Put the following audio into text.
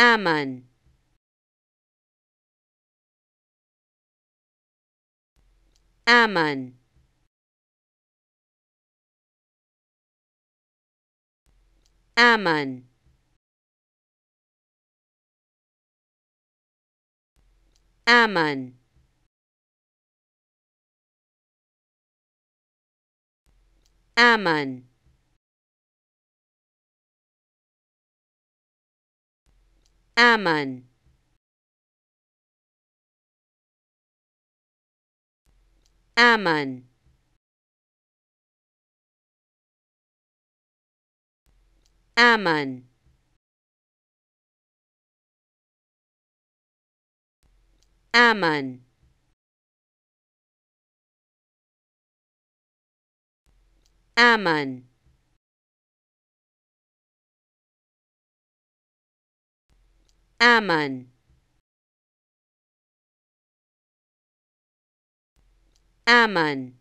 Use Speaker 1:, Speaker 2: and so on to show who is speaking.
Speaker 1: Ammon. Ammon. Ammon. Ammon. Ammon. Ammon. Ammon. Ammon. Ammon. Ammon. Ammon Ammon